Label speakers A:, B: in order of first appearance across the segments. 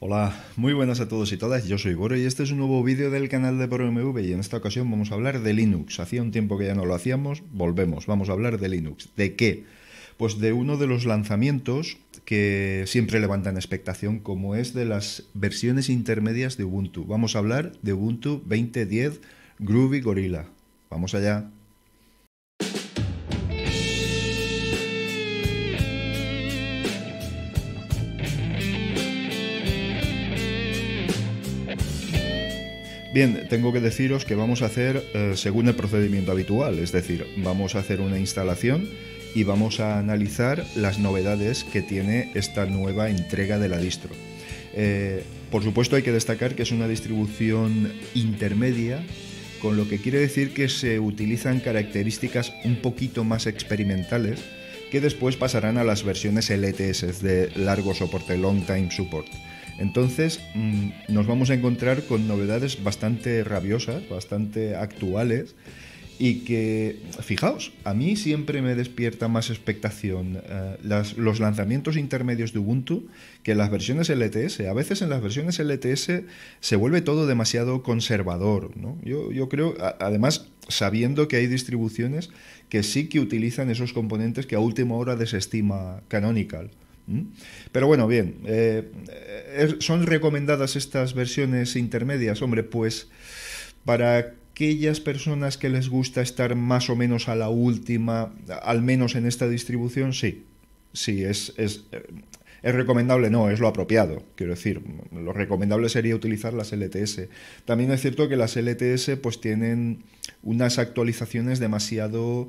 A: Hola, muy buenas a todos y todas, yo soy Goro y este es un nuevo vídeo del canal de ProMV y en esta ocasión vamos a hablar de Linux. Hacía un tiempo que ya no lo hacíamos, volvemos, vamos a hablar de Linux. ¿De qué? Pues de uno de los lanzamientos que siempre levantan expectación, como es de las versiones intermedias de Ubuntu. Vamos a hablar de Ubuntu 2010 Groovy Gorilla. Vamos allá. Bien, tengo que deciros que vamos a hacer eh, según el procedimiento habitual, es decir, vamos a hacer una instalación y vamos a analizar las novedades que tiene esta nueva entrega de la distro. Eh, por supuesto hay que destacar que es una distribución intermedia, con lo que quiere decir que se utilizan características un poquito más experimentales que después pasarán a las versiones LTS de largo soporte, long time support. Entonces mm, nos vamos a encontrar con novedades bastante rabiosas, bastante actuales y que, fijaos, a mí siempre me despierta más expectación eh, los lanzamientos intermedios de Ubuntu que las versiones LTS. A veces en las versiones LTS se vuelve todo demasiado conservador. Yo, creo, además, sabiendo que hay distribuciones que sí que utilizan esos componentes que a última hora desestima Canonical. ¿Mm? Pero bueno, bien, eh, eh, ¿son recomendadas estas versiones intermedias? Hombre, pues para aquellas personas que les gusta estar más o menos a la última, al menos en esta distribución, sí. Sí, es, es, eh, es recomendable, no, es lo apropiado. Quiero decir, lo recomendable sería utilizar las LTS. También es cierto que las LTS pues tienen unas actualizaciones demasiado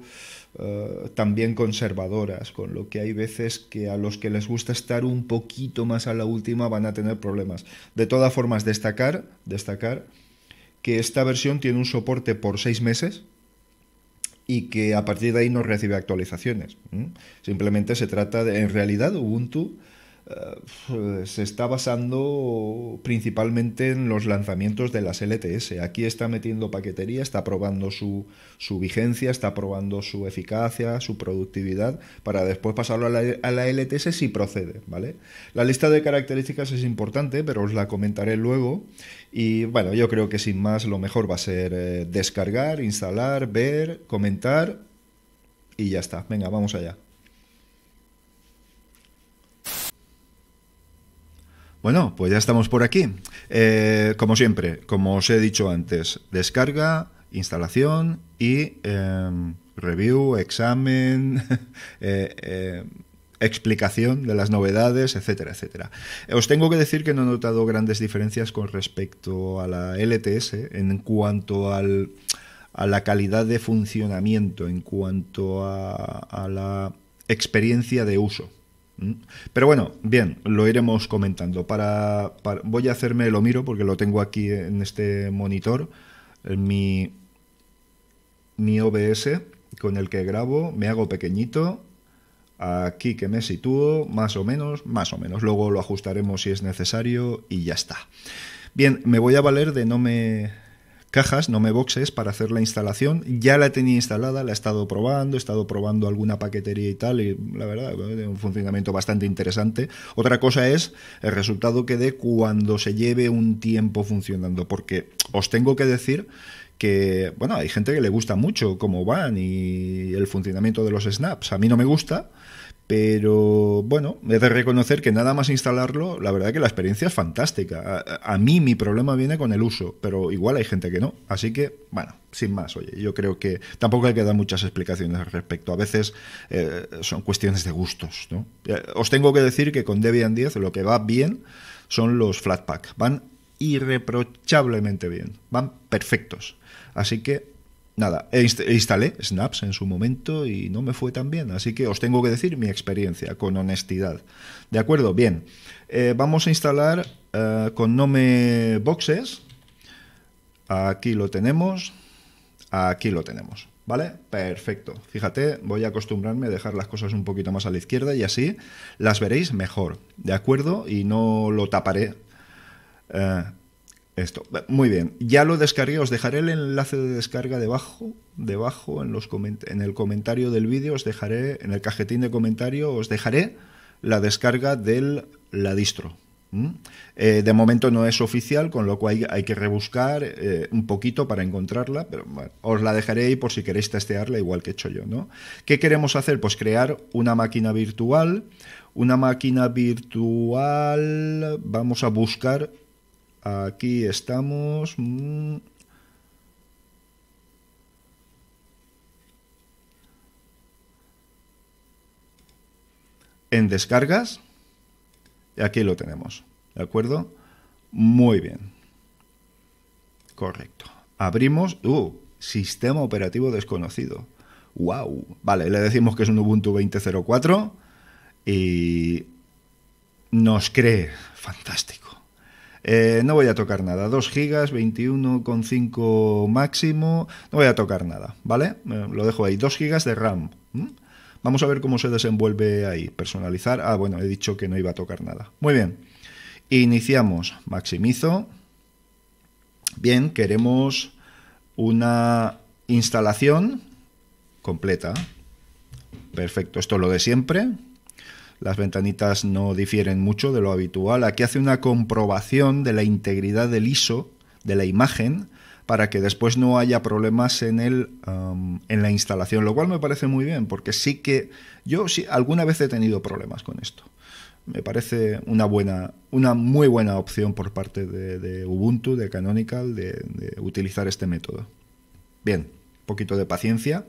A: eh, también conservadoras, con lo que hay veces que a los que les gusta estar un poquito más a la última van a tener problemas. De todas formas, destacar, destacar que esta versión tiene un soporte por seis meses, y que a partir de ahí no recibe actualizaciones. Simplemente se trata de, en realidad, Ubuntu eh, se está basando principalmente en los lanzamientos de las LTS. Aquí está metiendo paquetería, está probando su, vigencia, está probando su eficacia, su productividad, para después pasarlo a la, LTS si procede, ¿vale? La lista de características es importante, pero os la comentaré luego. Y bueno, yo creo que sin más lo mejor va a ser eh, descargar, instalar, ver, comentar y ya está. Venga, vamos allá. Bueno, pues ya estamos por aquí. Eh, como siempre, como os he dicho antes, descarga, instalación y em, review, examen, eh, eh, explicación de las novedades, etcétera, etcétera. Os tengo que decir que no he notado grandes diferencias con respecto a la LTS en cuanto a la calidad de funcionamiento, en cuanto a la experiencia de uso. Mm. Pero bueno, bien, lo iremos comentando. Para, voy a hacerme, lo miro porque lo tengo aquí en este monitor, mi, mi OBS con el que grabo, me hago pequeñito, aquí que me sitúo, más o menos, más o menos. Luego lo ajustaremos si es necesario y ya está. Bien, me voy a valer de no me cajas, no me boxes, para hacer la instalación. Ya la tenía instalada, la he estado probando, he estado probando alguna paquetería y tal, y la verdad, tiene un funcionamiento bastante interesante. Otra cosa es el resultado que dé cuando se lleve un tiempo funcionando, porque os tengo que decir que, bueno, hay gente que le gusta mucho cómo van y el funcionamiento de los snaps. A mí no me gusta, pero bueno, he de reconocer que nada más instalarlo, la verdad que la experiencia es fantástica. A, mí mi problema viene con el uso, pero igual hay gente que no. Así que, bueno, sin más, oye, yo creo que tampoco hay que dar muchas explicaciones al respecto. A veces eh, son cuestiones de gustos, ¿no? Eh, os tengo que decir que con Debian 10 lo que va bien son los Flatpak. Van irreprochablemente bien, van perfectos. Así que nada, instalé Snaps en su momento y no me fue tan bien, así que os tengo que decir mi experiencia con honestidad. De acuerdo, bien, eh, vamos a instalar eh, con Nome Boxes. Aquí lo tenemos, aquí lo tenemos. ¿Vale? Perfecto. Fíjate, voy a acostumbrarme a dejar las cosas un poquito más a la izquierda y así las veréis mejor, ¿de acuerdo? Y no lo taparé. Eh, esto, muy bien. Ya lo descargué, os dejaré el enlace de descarga debajo, debajo en, los en el comentario del vídeo, os dejaré, en el cajetín de comentario, os dejaré la descarga del la distro. Eh, de momento no es oficial, con lo cual hay, que rebuscar eh, un poquito para encontrarla, pero os la dejaré ahí por si queréis testearla, igual que he hecho yo. ¿no? ¿Qué queremos hacer? Pues crear una máquina virtual. Una máquina virtual, vamos a buscar Aquí estamos. Mm. en descargas. Y aquí lo tenemos. ¿De acuerdo? Muy bien. Correcto. Abrimos. Uh, sistema operativo desconocido. ¡Wow! Vale, le decimos que es un Ubuntu 20.04 y nos cree fantástico. Eh, no voy a tocar nada. 2 gigas, 21,5 máximo. No voy a tocar nada, ¿vale? Eh, lo dejo ahí. 2 gigas de RAM. Vamos a ver cómo se desenvuelve ahí. Personalizar. Ah, bueno, he dicho que no iba a tocar nada. Muy bien. Iniciamos. Maximizo. Bien, queremos una instalación completa. Perfecto, esto es lo de siempre las ventanitas no difieren mucho de lo habitual. Aquí hace una comprobación de la integridad del ISO, de la imagen, para que después no haya problemas en, el, um, en la instalación, lo cual me parece muy bien, porque sí que yo sí, alguna vez he tenido problemas con esto. Me parece una buena, una muy buena opción por parte de, Ubuntu, de Canonical, de, utilizar este método. Bien, un poquito de paciencia.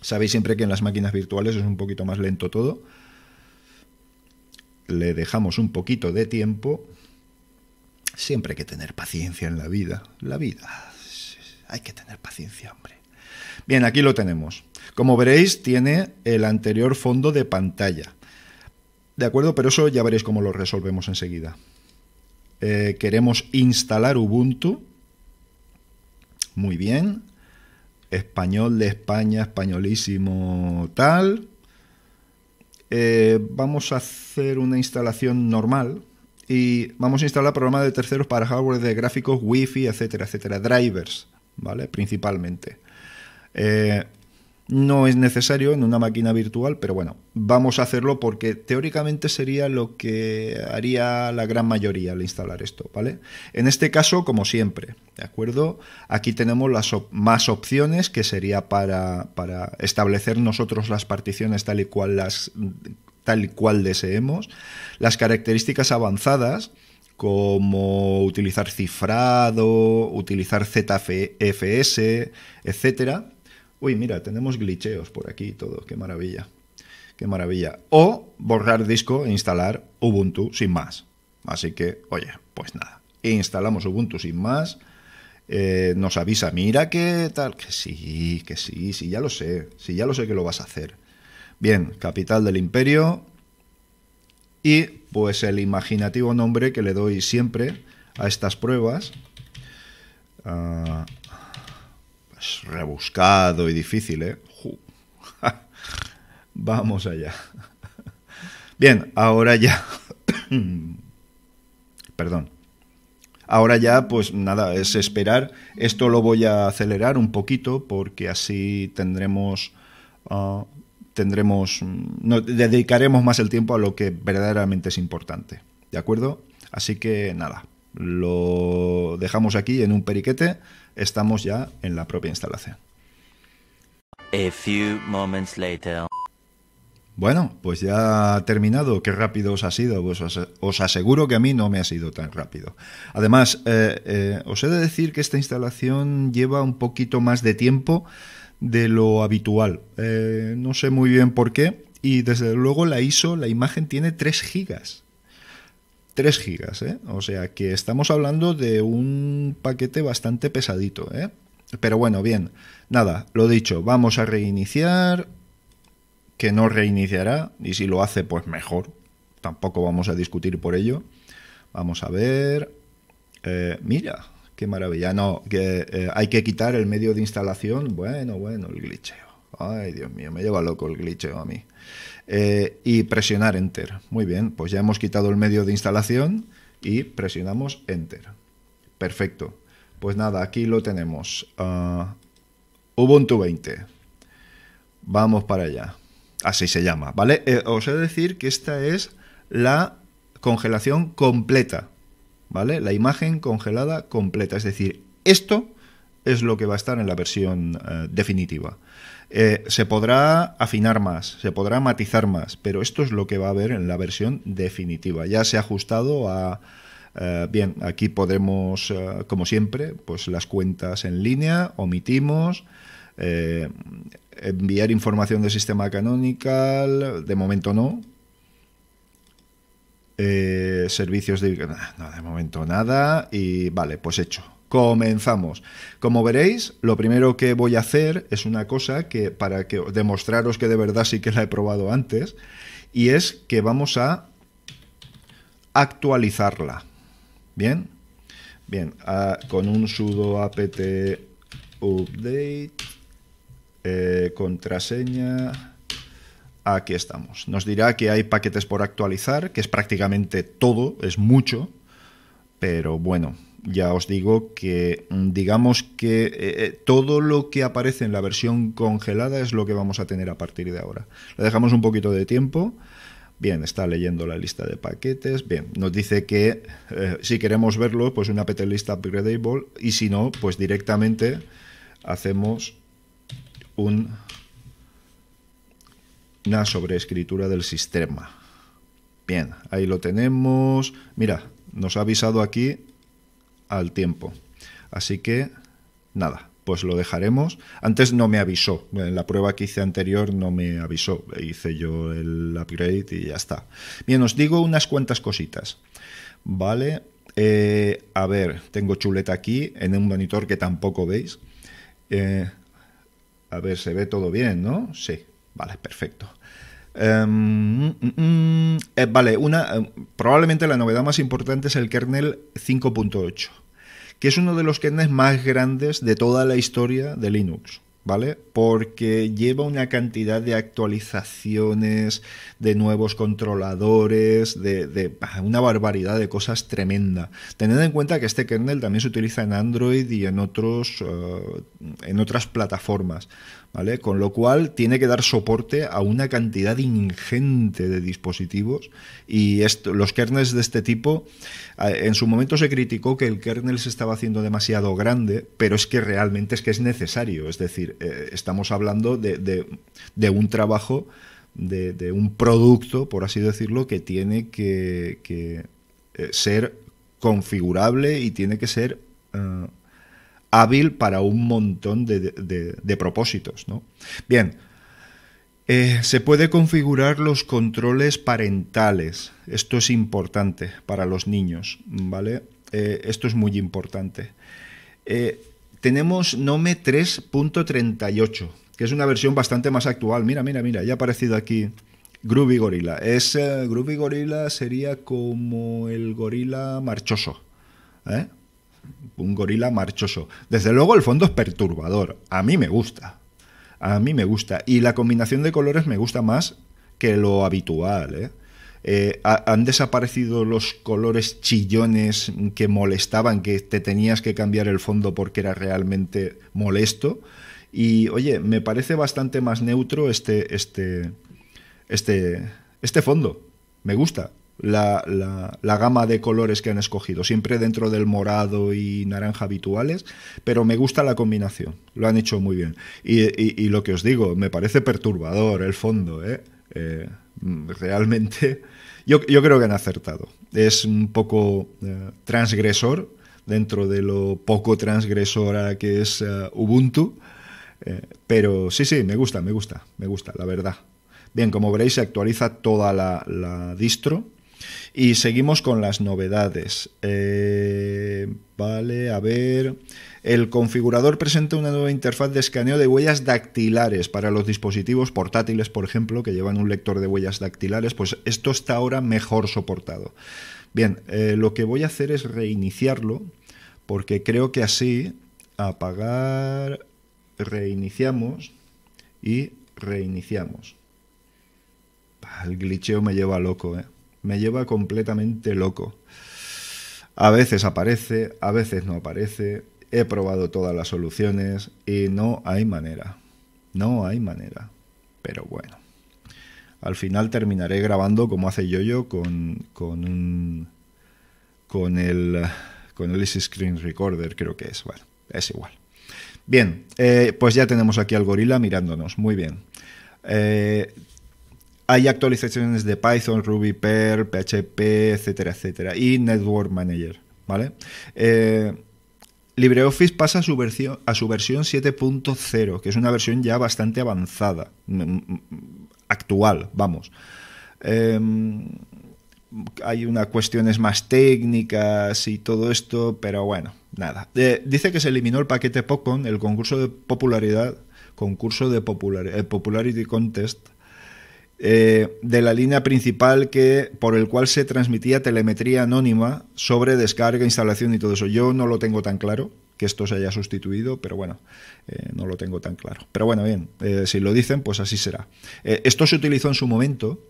A: Sabéis siempre que en las máquinas virtuales es un poquito más lento todo, le dejamos un poquito de tiempo. Siempre hay que tener paciencia en la vida. La vida. Hay que tener paciencia, hombre. Bien, aquí lo tenemos. Como veréis, tiene el anterior fondo de pantalla. De acuerdo, pero eso ya veréis cómo lo resolvemos enseguida. Eh, queremos instalar Ubuntu. Muy bien. Español de España, españolísimo tal. Eh, vamos a hacer una instalación normal y vamos a instalar programas de terceros para hardware de gráficos, wifi, etcétera, etcétera, drivers, ¿vale? Principalmente. Eh, no es necesario en una máquina virtual, pero bueno, vamos a hacerlo porque teóricamente sería lo que haría la gran mayoría al instalar esto, ¿vale? En este caso, como siempre, ¿de acuerdo? Aquí tenemos las más opciones que sería para, establecer nosotros las particiones tal y cual las tal cual deseemos, las características avanzadas, como utilizar cifrado, utilizar ZFS, etc., uy, mira, tenemos glitcheos por aquí y todo, qué maravilla, qué maravilla. O borrar disco e instalar Ubuntu sin más. Así que, oye, pues nada, instalamos Ubuntu sin más, eh, nos avisa, mira ¿qué tal, que sí, que sí, sí, ya lo sé, sí, ya lo sé que lo vas a hacer. Bien, capital del imperio y pues el imaginativo nombre que le doy siempre a estas pruebas. Ah, rebuscado y difícil, ¿eh? Vamos allá. Bien, ahora ya... Perdón. Ahora ya, pues nada, es esperar. Esto lo voy a acelerar un poquito porque así tendremos... Ah, tendremos... Mm, dedicaremos más el tiempo a lo que verdaderamente es importante. ¿De acuerdo? Así que nada, lo dejamos aquí en un periquete estamos ya en la propia instalación. later. Bueno, pues ya ha terminado. Qué rápido os ha sido. Pues os aseguro que a mí no me ha sido tan rápido. Además, eh, eh, os he de decir que esta instalación lleva un poquito más de tiempo de lo habitual. Eh, no sé muy bien por qué. Y desde luego la ISO, la imagen tiene 3 gigas. 3 gigas, ¿eh? O sea que estamos hablando de un paquete bastante pesadito, ¿eh? Pero bueno, bien, nada, lo dicho, vamos a reiniciar, que no reiniciará, y si lo hace, pues mejor, tampoco vamos a discutir por ello. Vamos a ver, eh, mira, qué maravilla, no, que eh, hay que quitar el medio de instalación, bueno, bueno, el glitcheo. Ay, Dios mío, me lleva loco el glitcheo a mí. Eh, y presionar Enter. Muy bien, pues ya hemos quitado el medio de instalación y presionamos Enter. Perfecto. Pues nada, aquí lo tenemos. Ah, Ubuntu 20. Vamos para allá. Así se llama, ¿vale? Eh, os he de decir que esta es la congelación completa, ¿vale? La imagen congelada completa. Es decir, esto es lo que va a estar en la versión eh, definitiva. Eh, se podrá afinar más, se podrá matizar más, pero esto es lo que va a haber en la versión definitiva. Ya se ha ajustado a... Eh, bien, aquí podemos, eh, como siempre, pues las cuentas en línea, omitimos, enviar información del sistema canonical, de momento no. servicios de... No, de momento nada. Y vale, pues hecho Comenzamos. Como veréis, lo primero que voy a hacer es una cosa que para que demostraros que de verdad sí que la he probado antes y es que vamos a actualizarla. Bien. Bien, ah, con un sudo apt update eh, contraseña aquí estamos. Nos dirá que hay paquetes por actualizar, que es prácticamente todo, es mucho, pero bueno, ya os digo que mm, digamos que eh, eh, todo lo que aparece en la versión congelada es lo que vamos a tener a partir de ahora. Le dejamos un poquito de tiempo. Bien, está leyendo la lista de paquetes. Bien, nos dice que eh, si queremos verlo, pues una PT list upgradable y si no, pues directamente hacemos un, una sobreescritura del sistema. Bien, ahí lo tenemos. Mira, nos ha avisado aquí al tiempo. Así que, nada, pues lo dejaremos. Antes no me avisó, en la prueba que hice anterior no me avisó, hice yo el upgrade y ya está. Bien, os digo unas cuantas cositas, ¿vale? Eh, a ver, tengo chuleta aquí en un monitor que tampoco veis. Eh, a ver, se ve todo bien, ¿no? Sí, vale, perfecto. Em, mm, mm, mm. Eh, vale, una, em, probablemente la novedad más importante es el kernel 5.8, que es uno de los kernels más grandes de toda la historia de Linux. ¿Vale? Porque lleva una cantidad de actualizaciones, de nuevos controladores, de, una barbaridad de cosas tremenda. Tened en cuenta que este kernel también se utiliza en Android y en, otros, eh, en otras plataformas. Con lo cual tiene que dar soporte a una cantidad ingente de dispositivos y esto, los kernels de este tipo, en su momento se criticó que el kernel se estaba haciendo demasiado grande, pero es que realmente es que es necesario, es decir, eh, estamos hablando de, un trabajo, de, un producto, por así decirlo, que tiene que, eh, ser configurable y tiene que ser... Eh, hábil para un montón de, propósitos. ¿no? Bien, eh, se puede configurar los controles parentales. Esto es importante para los niños, ¿vale? Eh, esto es muy importante. Eh, tenemos Nome 3.38, que es una versión bastante más actual. Mira, mira, mira, ya ha aparecido aquí Groovy Gorilla. Es, Groovy Gorilla sería como el gorila marchoso. ¿eh? un gorila marchoso. Desde luego el fondo es perturbador, a mí me gusta. A mí me gusta. Y la combinación de colores me gusta más que lo habitual. ¿eh? Eh, han desaparecido los colores chillones que molestaban, que te tenías que cambiar el fondo porque era realmente molesto. Y oye, me parece bastante más neutro este, este, este, este fondo. Me gusta la, la, gama de colores que han escogido, siempre dentro del morado y naranja habituales, pero me gusta la combinación, lo han hecho muy bien. Y, lo que os digo, me parece perturbador el fondo, ¿eh? eh realmente yo, creo que han acertado. Es un poco eh, transgresor dentro de lo poco transgresora que es eh, Ubuntu, pero sí, sí, me gusta, me gusta, me gusta, la verdad. Bien, como veréis se actualiza toda la distro, y seguimos con las novedades. Eh, vale, a ver. El configurador presenta una nueva interfaz de escaneo de huellas dactilares para los dispositivos portátiles, por ejemplo, que llevan un lector de huellas dactilares. Pues esto está ahora mejor soportado. Bien, eh, lo que voy a hacer es reiniciarlo, porque creo que así apagar, reiniciamos y reiniciamos. Ah, el glitcheo me lleva loco, ¿eh? Me lleva completamente loco. A veces aparece, a veces no aparece. He probado todas las soluciones y no hay manera. No hay manera. Pero bueno. Al final terminaré grabando como hace Yoyo con, con un. con el. con el Easy Screen Recorder, creo que es. Bueno, es igual. Bien, eh, pues ya tenemos aquí al gorila mirándonos. Muy bien. Eh, hay actualizaciones de Python, Ruby, Perl, PHP, etcétera, etcétera. Y Network Manager, ¿vale? Eh, LibreOffice pasa a su, versión, a su versión 7.0, que es una versión ya bastante avanzada, mm, mm, actual, vamos. Em, hay unas cuestiones más técnicas y todo esto, pero bueno, nada. Eh, dice que se eliminó el paquete Popcorn, el concurso de popularidad, concurso de popular, el eh, Popularity Contest, eh, de la línea principal que, por el cual se transmitía telemetría anónima sobre descarga, instalación y todo eso. Yo no lo tengo tan claro que esto se haya sustituido, pero bueno, eh, no lo tengo tan claro. Pero bueno, bien, eh, si lo dicen, pues así será. esto se utilizó en su momento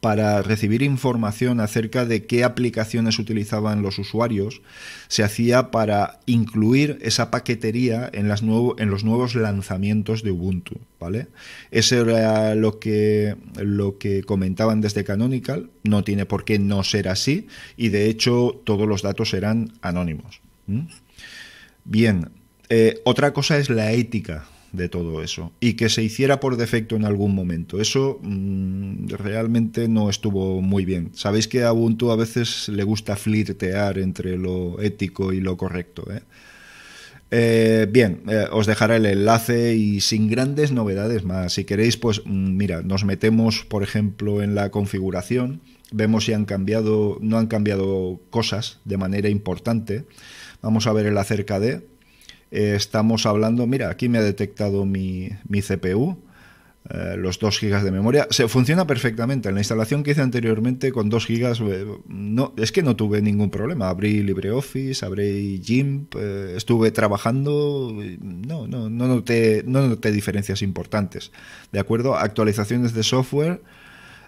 A: para recibir información acerca de qué aplicaciones utilizaban los usuarios, se hacía para incluir esa paquetería en, los nuevos lanzamientos de Ubuntu. ¿vale? Eso era lo que, comentaban desde Canonical, no tiene por qué no ser así, y de hecho todos los datos eran anónimos. Bien, eh, otra cosa es la ética de todo eso y que se hiciera por defecto en algún momento. Eso mm, realmente no estuvo muy bien. Sabéis que a Ubuntu a veces le gusta flirtear entre lo ético y lo correcto. ¿eh? Eh, bien, eh, os dejaré el enlace y sin grandes novedades más. Si queréis, pues mm, mira, nos metemos, por ejemplo, en la configuración, vemos si han cambiado, no han cambiado cosas de manera importante. Vamos a ver el acerca de, eh, estamos hablando, mira, aquí me ha detectado mi, CPU, eh, los 2 GB de memoria. Se funciona perfectamente. En la instalación que hice anteriormente con 2 GB, eh, no, es que no tuve ningún problema. Abrí LibreOffice, abrí GIMP, estuve trabajando. No, no, no noté diferencias importantes. ¿De acuerdo? Actualizaciones de software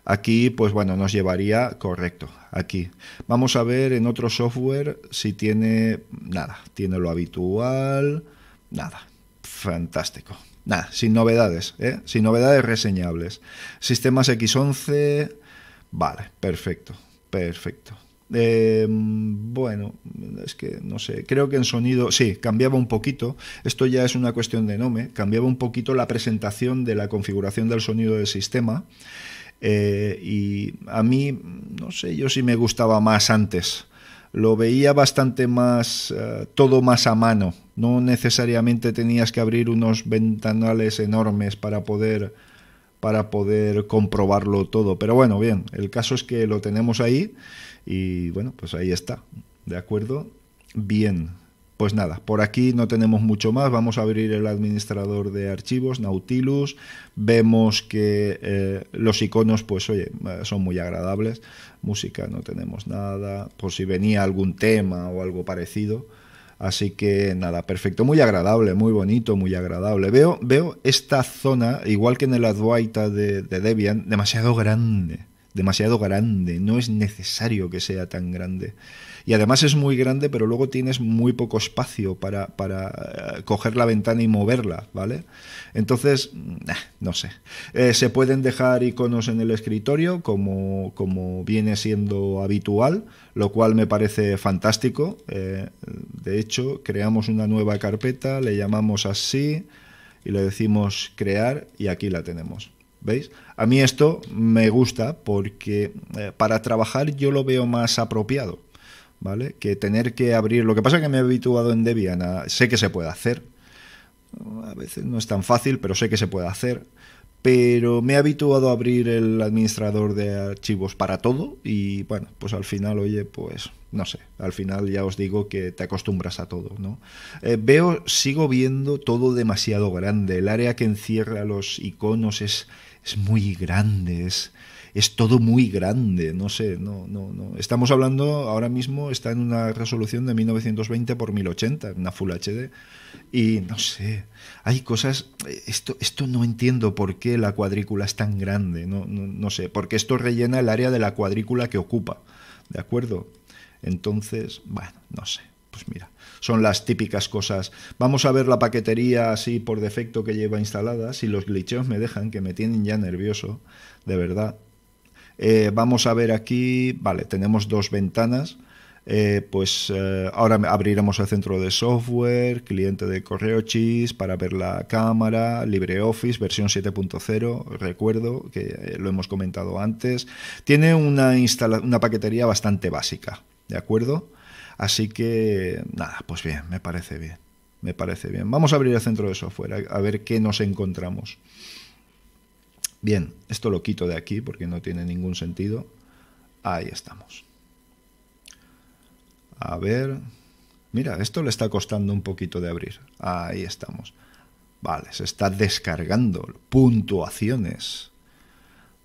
A: Aquí, pues bueno, nos llevaría correcto. Aquí. Vamos a ver en otro software si tiene nada. Tiene lo habitual. Nada. Fantástico. Nada, sin novedades, ¿eh? sin novedades reseñables. Sistemas X11. Vale, perfecto. Perfecto. Em, bueno, es que no sé, creo que en sonido, sí, cambiaba un poquito, esto ya es una cuestión de nombre, cambiaba un poquito la presentación de la configuración del sonido del sistema eh, y a mí, no sé, yo si me gustaba más antes. Lo veía bastante más, eh, todo más a mano. No necesariamente tenías que abrir unos ventanales enormes para poder, para poder comprobarlo todo. Pero bueno, bien, el caso es que lo tenemos ahí y bueno, pues ahí está. ¿De acuerdo? Bien. Pues nada, por aquí no tenemos mucho más. Vamos a abrir el administrador de archivos, Nautilus. Vemos que eh, los iconos, pues oye, son muy agradables. Música no tenemos nada. Por si venía algún tema o algo parecido. Así que nada, perfecto, muy agradable, muy bonito, muy agradable. Veo, veo esta zona, igual que en el Adwaita de, Debian, demasiado grande, demasiado grande. No es necesario que sea tan grande y además es muy grande, pero luego tienes muy poco espacio para, eh, coger la ventana y moverla, ¿vale? Entonces, mm, eh, no sé. Eh, se pueden dejar iconos en el escritorio como, como viene siendo habitual, lo cual me parece fantástico. de hecho, creamos una nueva carpeta, le llamamos así y le decimos crear y aquí la tenemos. ¿Veis? A mí esto me gusta porque para trabajar yo lo veo más apropiado. Que tener que abrir. Lo que pasa es que me he habituado en Debian, a, sé que se puede hacer. A veces no es tan fácil, pero sé que se puede hacer. Pero me he habituado a abrir el administrador de archivos para todo y bueno, pues al final, oye, pues no sé, al final ya os digo que te acostumbras a todo, ¿no? Eh, veo, sigo viendo todo demasiado grande, el área que encierra los iconos es, es muy grande, es todo muy grande, no sé, no, no, no. Estamos hablando, ahora mismo está en una resolución de 1920 por 1080, una Full HD, y no sé, hay cosas, eh, esto, esto no entiendo por qué la cuadrícula es tan grande, no, no, no sé, porque esto rellena el área de la cuadrícula que ocupa, ¿de acuerdo? Entonces, bueno, no sé pues mira, son las típicas cosas. Vamos a ver la paquetería así por defecto que lleva instalada, si los glitcheos me dejan, que me tienen ya nervioso, de verdad. Eh, vamos a ver aquí, vale, tenemos dos ventanas. Eh, pues eh, ahora abriremos el centro de software, cliente de correo chis para ver la cámara, LibreOffice versión 7.0, recuerdo que lo hemos comentado antes. Tiene una, una paquetería bastante básica, ¿de acuerdo? Así que nada, pues bien, me parece bien, me parece bien. Vamos a abrir el centro de software a ver qué nos encontramos. Bien, esto lo quito de aquí porque no tiene ningún sentido. Ahí estamos. A ver. Mira, esto le está costando un poquito de abrir. Ahí estamos. Vale, se está descargando. Puntuaciones.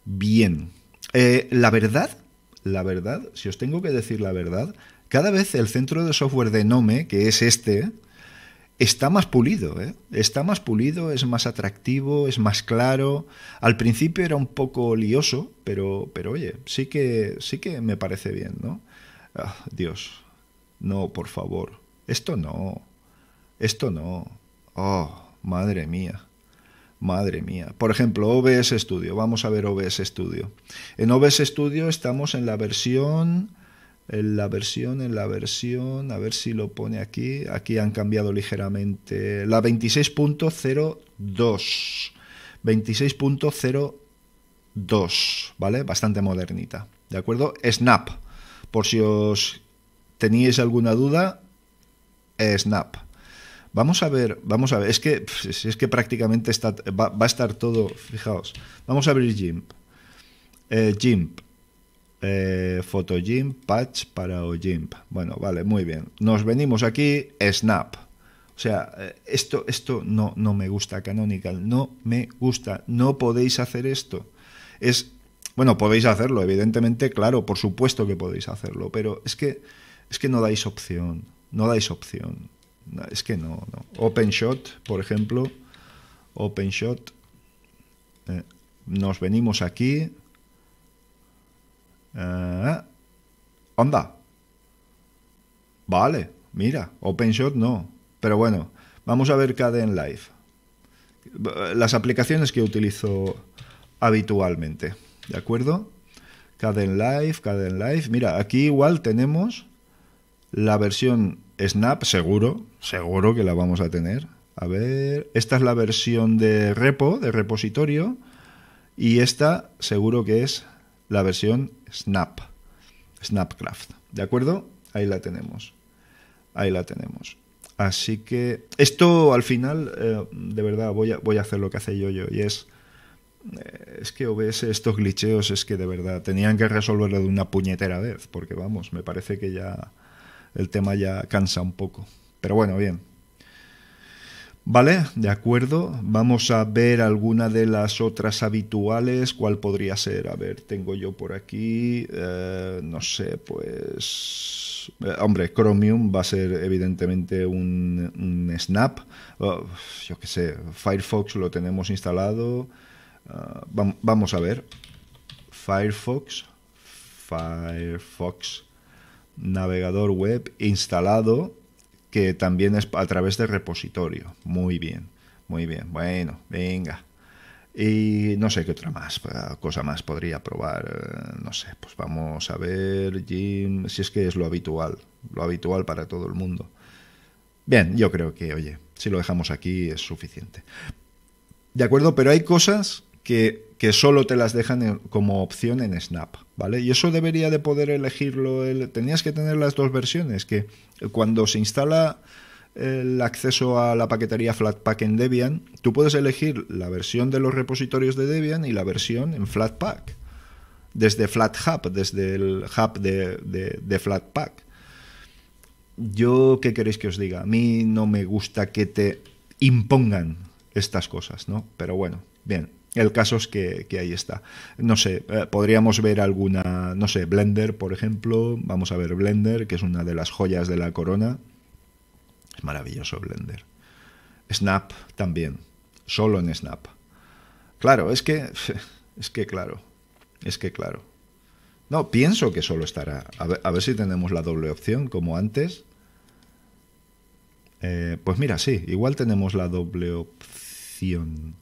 A: Bien. Eh, la verdad, la verdad, si os tengo que decir la verdad, cada vez el centro de software de Nome, que es este, está más pulido, ¿eh? está más pulido, es más atractivo, es más claro. Al principio era un poco lioso, pero, pero oye, sí que, sí que me parece bien, ¿no? Ah, Dios, no, por favor, esto no, esto no. Oh, madre mía. Madre mía. Por ejemplo, OBS Studio. Vamos a ver OBS Studio. En OBS Studio estamos en la versión en la versión, en la versión, a ver si lo pone aquí, aquí han cambiado ligeramente, la 26.02, 26.02, ¿vale? Bastante modernita, ¿de acuerdo? Snap, por si os teníais alguna duda, Snap. Vamos a ver, vamos a ver, es que, es que prácticamente está, va, a estar todo, fijaos, vamos a abrir GIMP. Eh, GIMP, eh, patch para OGIMP. Bueno, vale, muy bien. Nos venimos aquí, Snap. O sea, eh, esto, esto no, no me gusta, Canonical, no me gusta, no podéis hacer esto. Es, bueno, podéis hacerlo, evidentemente, claro, por supuesto que podéis hacerlo, pero es que, es que no dais opción, no dais opción. Es que no, no. OpenShot, por ejemplo, OpenShot, eh, nos venimos aquí, Ah, onda. Vale, mira, OpenShot no. Pero bueno, vamos a ver Caden Las aplicaciones que utilizo habitualmente. ¿De acuerdo? Caden Live, Mira, aquí igual tenemos la versión Snap, seguro, seguro que la vamos a tener. A ver, esta es la versión de repo, de repositorio, y esta seguro que es la versión Snap, Snapcraft. ¿De acuerdo? Ahí la tenemos. Ahí la tenemos. Así que esto al final, eh, de verdad, voy a, voy a hacer lo que hace yo yo y es eh, es que OBS, estos glitcheos, es que de verdad tenían que resolverlo de una puñetera vez, porque vamos, me parece que ya el tema ya cansa un poco. Pero bueno, bien, Vale, de acuerdo. Vamos a ver alguna de las otras habituales. ¿Cuál podría ser? A ver, tengo yo por aquí. Eh, no sé, pues. Eh, hombre, Chromium va a ser evidentemente un, snap. yo qué sé, Firefox lo tenemos instalado. Ah, vamos a ver. Firefox. Firefox. Navegador web instalado que también es a través de repositorio. Muy bien, muy bien. Bueno, venga. Y no sé qué otra más, ah, cosa más podría probar. Eh, no sé, pues vamos a ver, Jim, si es que es lo habitual, lo habitual para todo el mundo. Bien, yo creo que, oye, si lo dejamos aquí es suficiente. De acuerdo, pero hay cosas que que solo te las dejan como opción en Snap, ¿vale? Y eso debería de poder elegirlo. tenías que tener las dos versiones, que cuando se instala el acceso a la paquetería Flatpak en Debian, tú puedes elegir la versión de los repositorios de Debian y la versión en Flatpak, desde FlatHub, desde el hub de, de, de Flatpak. Yo, ¿qué queréis que os diga? A mí no me gusta que te impongan estas cosas, ¿no? Pero bueno, bien, el caso es que, ahí está. No sé, eh, podríamos ver alguna, no sé, Blender, por ejemplo. Vamos a ver Blender, que es una de las joyas de la corona. Es maravilloso Blender. Snap también, solo en Snap. Claro, es que, es que claro, es que claro. No, pienso que solo estará. A ver, si tenemos la doble opción, como antes. Eh, pues mira, sí, igual tenemos la doble opción.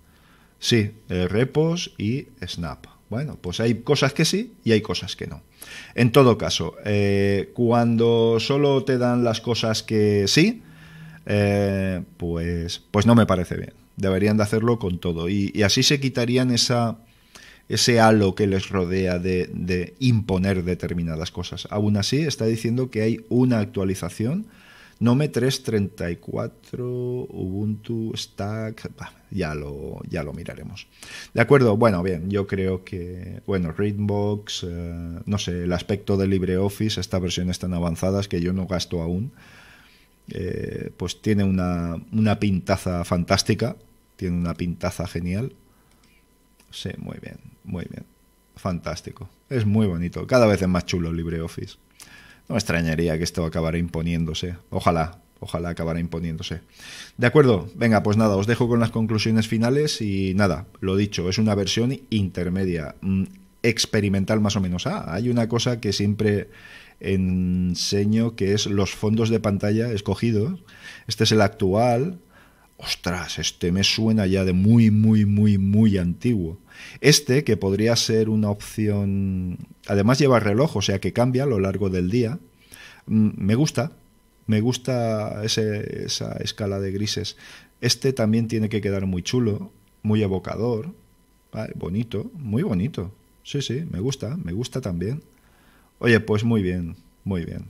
A: Sí, eh, repos y snap. Bueno, pues hay cosas que sí y hay cosas que no. En todo caso, eh, cuando solo te dan las cosas que sí, eh, pues, pues no me parece bien. Deberían de hacerlo con todo. Y, así se quitarían ese halo que les rodea de imponer determinadas cosas. Aún así, está diciendo que hay una actualización Nome 3.34, Ubuntu Stack, ya, lo, ya lo miraremos. De acuerdo, bueno, bien, yo creo que, bueno, Readbox, eh, no sé, el aspecto de LibreOffice, estas versiones tan avanzadas que yo no gasto aún, eh, pues tiene una, una pintaza fantástica, tiene una pintaza genial. Sí, muy bien, muy bien. Fantástico. Es muy bonito. Cada vez es más chulo LibreOffice. No me extrañaría que esto acabara imponiéndose. Ojalá, ojalá acabara imponiéndose. De acuerdo, venga, pues nada, os dejo con las conclusiones finales y nada, lo dicho, es una versión intermedia, mm, experimental más o menos. Ah, hay una cosa que siempre enseño que es los fondos de pantalla escogidos. Este es el actual, ostras, este me suena ya de muy, muy, muy, muy antiguo. Este, que podría ser una opción, además lleva reloj, o sea que cambia a lo largo del día, mm, me gusta, me gusta esa escala de grises. Este también tiene que quedar muy chulo, muy evocador, bonito, muy bonito. Sí, sí, me gusta, me gusta también. Oye, pues muy bien, muy bien.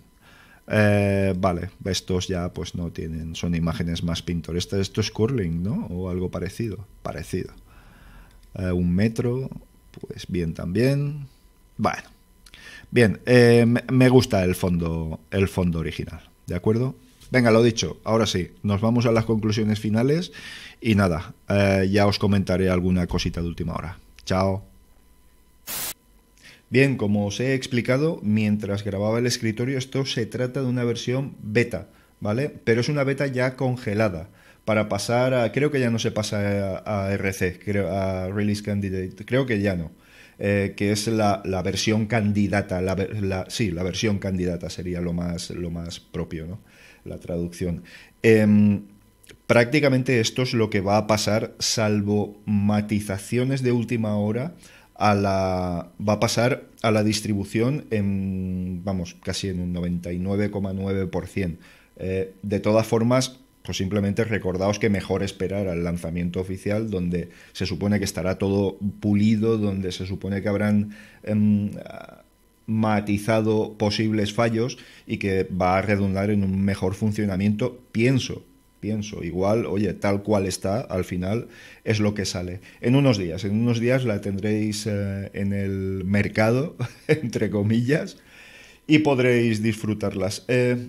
A: Eh, vale, estos ya pues no tienen, son imágenes más pintorescas. Esto es curling, ¿no? O algo parecido, parecido. Eh, un metro, pues bien también. Bueno, bien, eh, me gusta el fondo, el fondo original, ¿de acuerdo? Venga, lo dicho, ahora sí, nos vamos a las conclusiones finales y nada, ya os comentaré alguna cosita de última hora. Chao. Bien, como os he explicado mientras grababa el escritorio, esto se trata de una versión beta, ¿vale? Pero es una beta ya congelada para pasar a, creo que ya no se pasa a, RC, creo, a Release Candidate, creo que ya no. Eh, que es la, versión candidata, sí, la versión candidata sería lo más, lo más propio, ¿no? La traducción. Em, prácticamente esto es lo que va a pasar, salvo matizaciones de última hora a la, va a pasar a la distribución en, vamos, casi en un 99,9%. Eh, de todas formas, pues simplemente recordaos que mejor esperar al lanzamiento oficial donde se supone que estará todo pulido, donde se supone que habrán em, matizado posibles fallos y que va a redundar en un mejor funcionamiento, pienso, pienso. Igual, oye, tal cual está, al final es lo que sale. En unos días, en unos días la tendréis eh, en el mercado, entre comillas, y podréis disfrutarlas. Eh,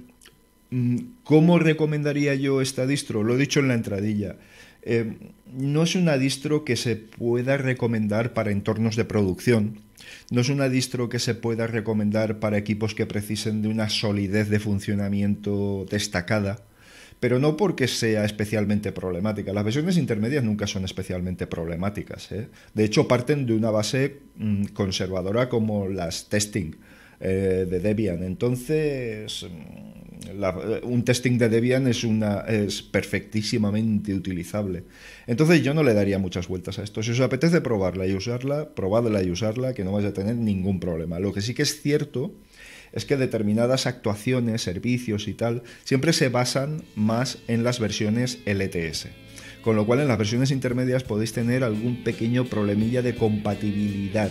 A: mm, ¿Cómo recomendaría yo esta distro? Lo he dicho en la entradilla. Eh, no es una distro que se pueda recomendar para entornos de producción. No es una distro que se pueda recomendar para equipos que precisen de una solidez de funcionamiento destacada pero no porque sea especialmente problemática. Las versiones intermedias nunca son especialmente problemáticas. ¿eh? De hecho, parten de una base mm, conservadora como las testing eh, de Debian. Entonces, mm, eh, un testing de Debian es, una, es perfectísimamente utilizable. Entonces yo no le daría muchas vueltas a esto. Si os apetece probarla y usarla, probadla y usarla, que no vais a tener ningún problema. Lo que sí que es cierto es que determinadas actuaciones, servicios y tal, siempre se basan más en las versiones LTS. Con lo cual en las versiones intermedias podéis tener algún pequeño problemilla de compatibilidad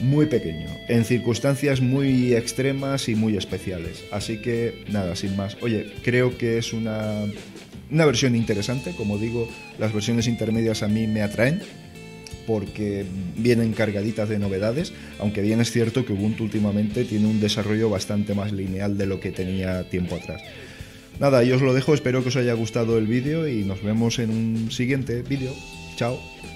A: muy pequeño, en circunstancias muy extremas y muy especiales. Así que nada, sin más. Oye, creo que es una, versión interesante, como digo, las versiones intermedias a mí me atraen porque vienen cargaditas de novedades, aunque bien es cierto que Ubuntu últimamente tiene un desarrollo bastante más lineal de lo que tenía tiempo atrás. Nada, yo os lo dejo, espero que os haya gustado el vídeo y nos vemos en un siguiente vídeo. Chao.